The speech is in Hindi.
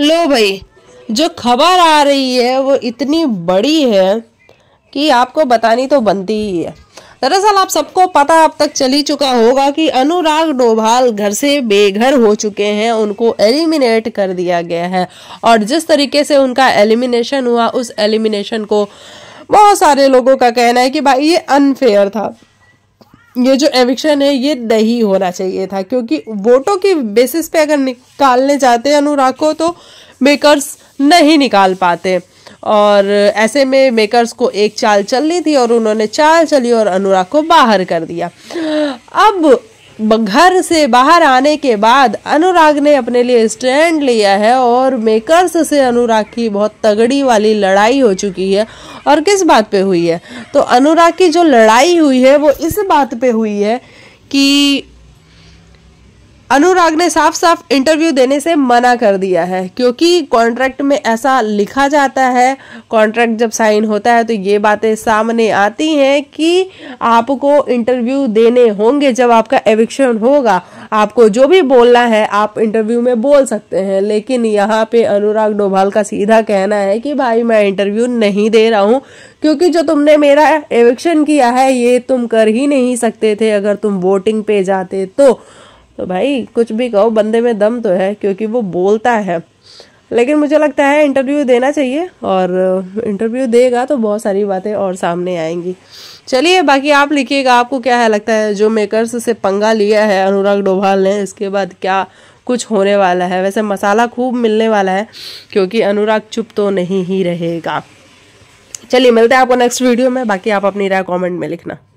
लो भाई जो खबर आ रही है वो इतनी बड़ी है कि आपको बतानी तो बनती ही है दरअसल आप सबको पता अब तक चली चुका होगा कि अनुराग डोभाल घर से बेघर हो चुके हैं उनको एलिमिनेट कर दिया गया है और जिस तरीके से उनका एलिमिनेशन हुआ उस एलिमिनेशन को बहुत सारे लोगों का कहना है कि भाई ये अनफेयर था ये जो एविक्शन है ये नहीं होना चाहिए था क्योंकि वोटों की बेसिस पे अगर निकालने जाते अनुराग को तो मेकर्स नहीं निकाल पाते और ऐसे में मेकर्स को एक चाल चलनी थी और उन्होंने चाल चली और अनुराग को बाहर कर दिया अब घर से बाहर आने के बाद अनुराग ने अपने लिए स्टैंड लिया है और मेकर्स से अनुराग की बहुत तगड़ी वाली लड़ाई हो चुकी है और किस बात पे हुई है तो अनुराग की जो लड़ाई हुई है वो इस बात पे हुई है कि अनुराग ने साफ साफ इंटरव्यू देने से मना कर दिया है क्योंकि कॉन्ट्रैक्ट में ऐसा लिखा जाता है कॉन्ट्रैक्ट जब साइन होता है तो ये बातें सामने आती हैं कि आपको इंटरव्यू देने होंगे जब आपका एविक्शन होगा आपको जो भी बोलना है आप इंटरव्यू में बोल सकते हैं लेकिन यहाँ पे अनुराग डोभाल का सीधा कहना है कि भाई मैं इंटरव्यू नहीं दे रहा हूँ क्योंकि जो तुमने मेरा एविक्शन किया है ये तुम कर ही नहीं सकते थे अगर तुम वोटिंग पे जाते तो तो भाई कुछ भी कहो बंदे में दम तो है क्योंकि वो बोलता है लेकिन मुझे लगता है इंटरव्यू देना चाहिए और इंटरव्यू देगा तो बहुत सारी बातें और सामने आएंगी चलिए बाकी आप लिखिएगा आपको क्या है लगता है जो मेकर्स से पंगा लिया है अनुराग डोभाल ने इसके बाद क्या कुछ होने वाला है वैसे मसाला खूब मिलने वाला है क्योंकि अनुराग चुप तो नहीं ही रहेगा चलिए मिलते हैं आपको नेक्स्ट वीडियो में बाकी आप अपनी राय कमेंट में लिखना